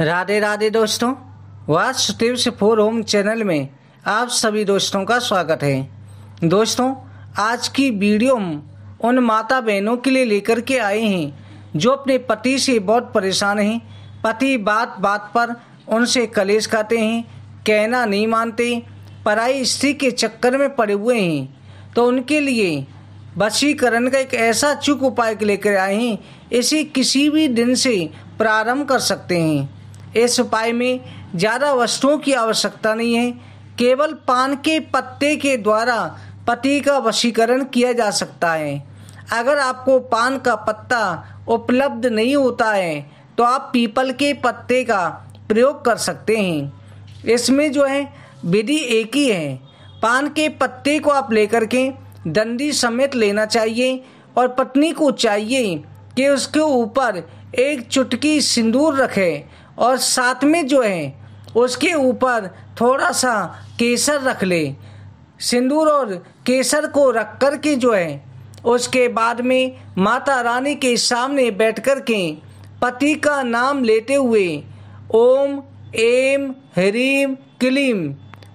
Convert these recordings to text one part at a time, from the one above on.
राधे राधे दोस्तों वासुदेव से four home channel में आप सभी दोस्तों का स्वागत है दोस्तों आज की वीडियो हम उन माता बहनों के लिए लेकर के आए हैं जो अपने पति से बहुत परेशान हैं पति बात बात पर उनसे कलेश खाते हैं कहना नहीं मानते पराई स्त्री के चक्कर में पड़े हुए हैं तो उनके लिए वशीकरण का एक ऐसा चुक उपाय लेकर आए हैं इसे किसी भी दिन से प्रारंभ कर सकते हैं इस उपाय में ज़्यादा वस्तुओं की आवश्यकता नहीं है केवल पान के पत्ते के द्वारा पति का वशीकरण किया जा सकता है अगर आपको पान का पत्ता उपलब्ध नहीं होता है तो आप पीपल के पत्ते का प्रयोग कर सकते हैं इसमें जो है विधि एक ही है पान के पत्ते को आप लेकर के दंडी समेत लेना चाहिए और पत्नी को चाहिए कि उसके ऊपर एक चुटकी सिंदूर रखे और साथ में जो है उसके ऊपर थोड़ा सा केसर रख ले सिंदूर और केसर को रख कर के जो है उसके बाद में माता रानी के सामने बैठ कर के पति का नाम लेते हुए ओम एम ह्रीम क्लीम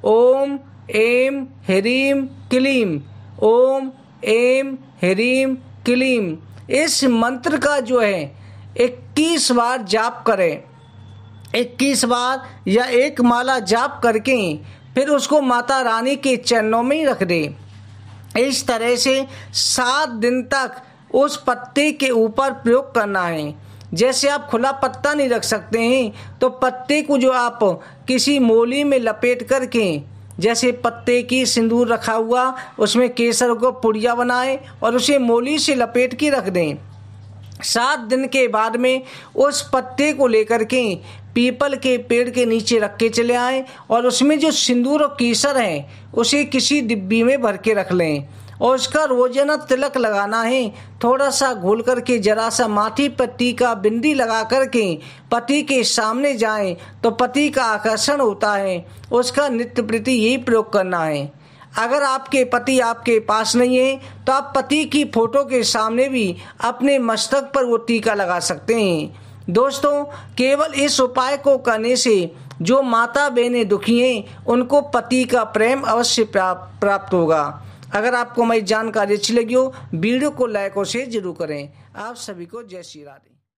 ओम एम ह्रीम क्लीम ओम एम ह्रीम क्लीम इस मंत्र का जो है इक्कीस बार जाप करें इक्कीस बार या एक माला जाप करके फिर उसको माता रानी के चरणों में रख दें इस तरह से सात दिन तक उस पत्ते के ऊपर प्रयोग करना है जैसे आप खुला पत्ता नहीं रख सकते हैं तो पत्ते को जो आप किसी मोली में लपेट करके जैसे पत्ते की सिंदूर रखा हुआ उसमें केसर को पुड़िया बनाएं और उसे मोली से लपेट के रख दें सात दिन के बाद में उस पत्ते को लेकर के पीपल के पेड़ के नीचे रख के चले आएँ और उसमें जो सिंदूर और केसर है उसे किसी डिब्बी में भर के रख लें और उसका रोजाना तिलक लगाना है थोड़ा सा घोल करके जरा सा माथी पत्ती का बिंदी लगा करके पति के सामने जाएं तो पति का आकर्षण होता है उसका नित्य प्रति यही प्रयोग करना है अगर आपके पति आपके पास नहीं है तो आप पति की फोटो के सामने भी अपने मस्तक पर वो टीका लगा सकते हैं दोस्तों केवल इस उपाय को करने से जो माता बहनें दुखी हैं उनको पति का प्रेम अवश्य प्राप्त होगा अगर आपको हमारी जानकारी अच्छी लगी हो वीडियो को लाइक और शेयर जरूर करें आप सभी को जय श्री राधे